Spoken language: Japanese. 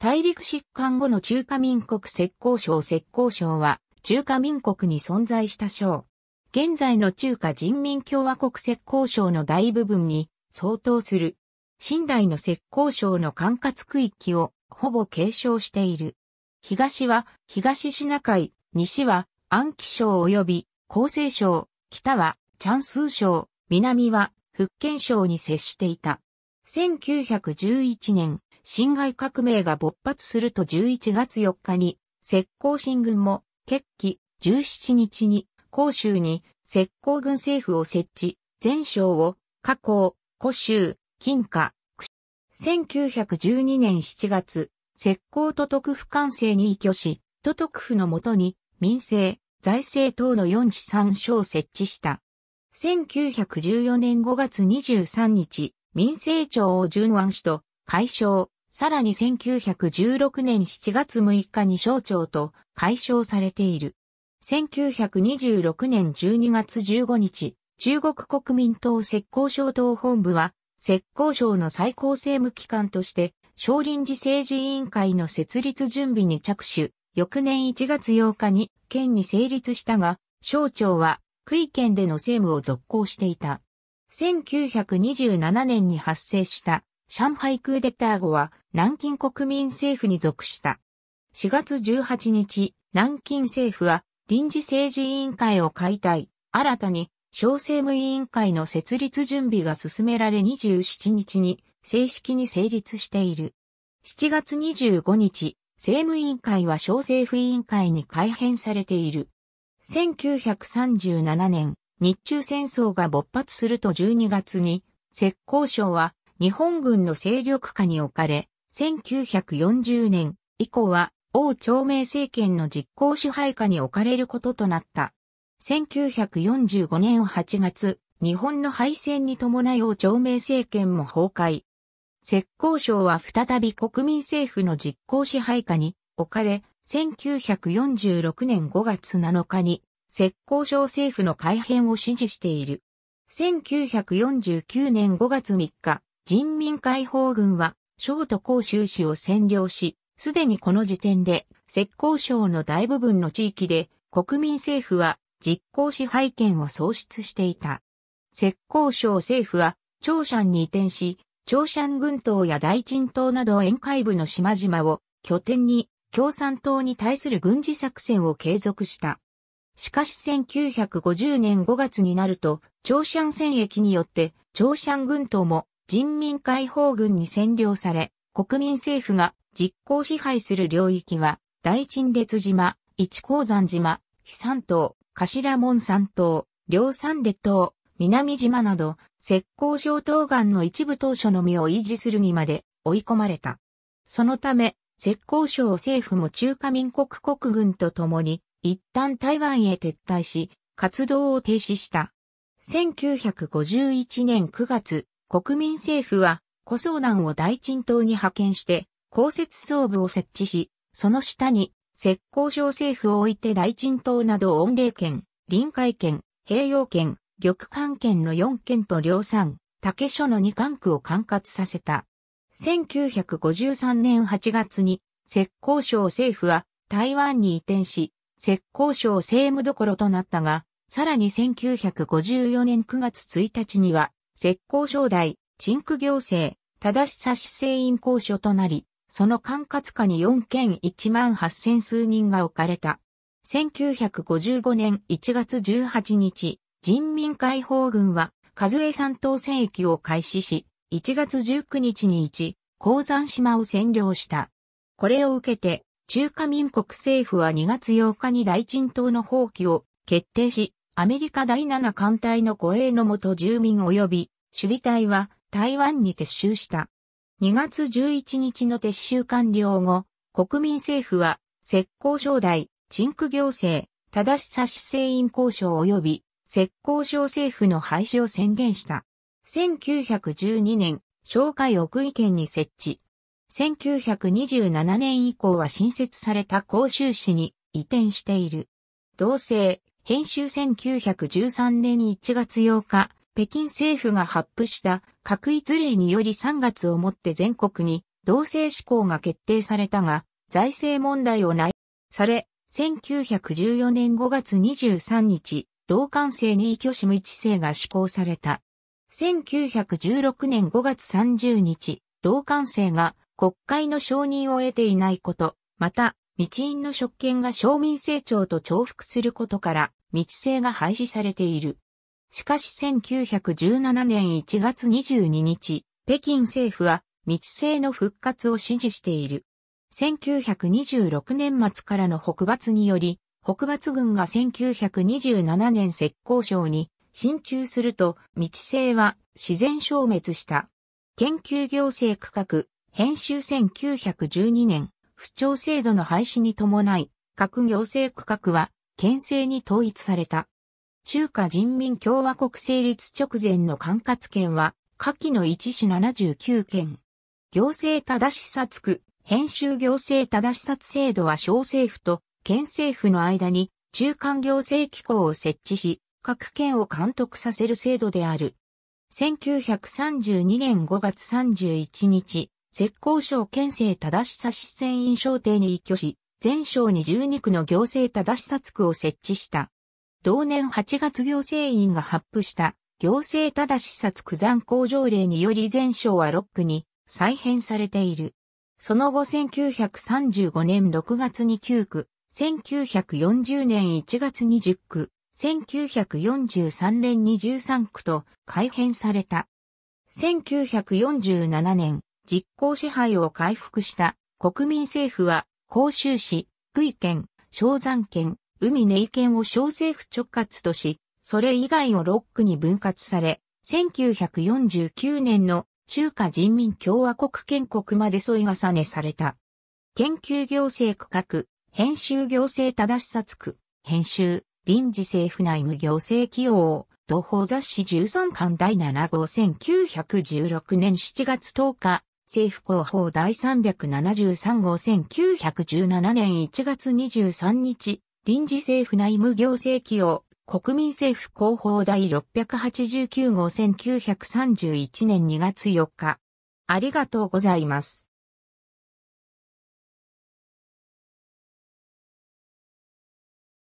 大陸疾患後の中華民国浙江省浙江省は、中華民国に存在した省。現在の中華人民共和国浙江省の大部分に相当する。新代の浙江省の管轄区域をほぼ継承している。東は東シナ海、西は安徽省及び厚生省、北はチャンス省、南は福建省に接していた。1911年、辛亥革命が勃発すると11月4日に、石膏新軍も、決起、17日に、甲州に、石膏軍政府を設置、全省を、加工、古州、金華、1912年7月、石膏都督府官制に移居し、都督府のもとに、民政、財政等の4市3省を設置した。1914年5月23日、民政庁を順安市と、解消、さらに1916年7月6日に省庁と解消されている。1926年12月15日、中国国民党浙江省党本部は、浙江省の最高政務機関として、少林寺政治委員会の設立準備に着手、翌年1月8日に県に成立したが、省庁は、区位県での政務を続行していた。1927年に発生した上海クーデター後は南京国民政府に属した。4月18日、南京政府は臨時政治委員会を解体、新たに小政務委員会の設立準備が進められ27日に正式に成立している。7月25日、政務委員会は小政府委員会に改編されている。1937年、日中戦争が勃発すると12月に、浙江省は日本軍の勢力下に置かれ、1940年以降は王朝明政権の実行支配下に置かれることとなった。1945年8月、日本の敗戦に伴い王朝明政権も崩壊。浙江省は再び国民政府の実行支配下に置かれ、1946年5月7日に浙江省政府の改編を支持している。1949年5月3日、人民解放軍は省都甲州市を占領し、すでにこの時点で、浙江省の大部分の地域で、国民政府は実行支配権を喪失していた。浙江省政府は、長山に移転し、長山群島や大鎮島など沿海部の島々を拠点に共産党に対する軍事作戦を継続した。しかし1950年5月になると、長山戦役によって長山群島も人民解放軍に占領され、国民政府が実行支配する領域は、大陳列島、一鉱山島、飛山島、頭門山島、両山列島、南島など、石膏小島岸の一部当初のみを維持するにまで追い込まれた。そのため、石膏省政府も中華民国国軍と共に、一旦台湾へ撤退し、活動を停止した。1951年9月、国民政府は、古相南を大陳島に派遣して、公設総部を設置し、その下に、石膏省政府を置いて大陳島など恩霊県、臨海県、平洋県、玉関県の4県と両産、竹所の2管区を管轄させた。1953年8月に、石膏省政府は台湾に移転し、石膏省政務どころとなったが、さらに1954年9月1日には、石膏商代、鎮区行政、正し差し制員公所となり、その管轄下に4県1万8000数人が置かれた。1955年1月18日、人民解放軍は、和江山東戦役を開始し、1月19日に1、鉱山島を占領した。これを受けて、中華民国政府は2月8日に大陳島の放棄を決定し、アメリカ第7艦隊の護衛のもと住民及び守備隊は台湾に撤収した。2月11日の撤収完了後、国民政府は、石膏省代、鎮区行政、正し差し制員交渉及び、石膏省政府の廃止を宣言した。1912年、紹介奥意見に設置。1927年以降は新設された甲州市に移転している。同性、編集1913年1月8日、北京政府が発布した閣一令により3月をもって全国に同性志向が決定されたが、財政問題を内され、1914年5月23日、同感性に居しム一世が施行された。1916年5月30日、同感性が国会の承認を得ていないこと、また、知院の職権が商民成長と重複することから、道性が廃止されている。しかし1917年1月22日、北京政府は密政の復活を支持している。1926年末からの北伐により、北伐軍が1927年石膏省に進駐すると、道政は自然消滅した。研究行政区画、編集1912年、不調制度の廃止に伴い、各行政区画は、県政に統一された。中華人民共和国成立直前の管轄権は、下記の1市79件。行政正しさつく、編集行政正しさつ制度は小政府と県政府の間に中間行政機構を設置し、各県を監督させる制度である。1932年5月31日、浙江省県政正しさ市船員商定に移居し、全省に12区の行政正しさつ区を設置した。同年8月行政院が発布した行政ただし殺九山工場令により全省は6区に再編されている。その後1935年6月に9区、1940年1月に10区、1943年に13区と改編された。1947年、実効支配を回復した国民政府は、甲州市、福井県、昭山県、海根イケを小政府直轄とし、それ以外を6区に分割され、1949年の中華人民共和国建国まで添い重ねされた。研究行政区画、編集行政正しさつく、編集、臨時政府内務行政起用、同法雑誌13巻第7号1916年7月10日、政府広報第373号1917年1月23日、臨時政府内務行政起用、国民政府広報第689号1931年2月4日。ありがとうございます。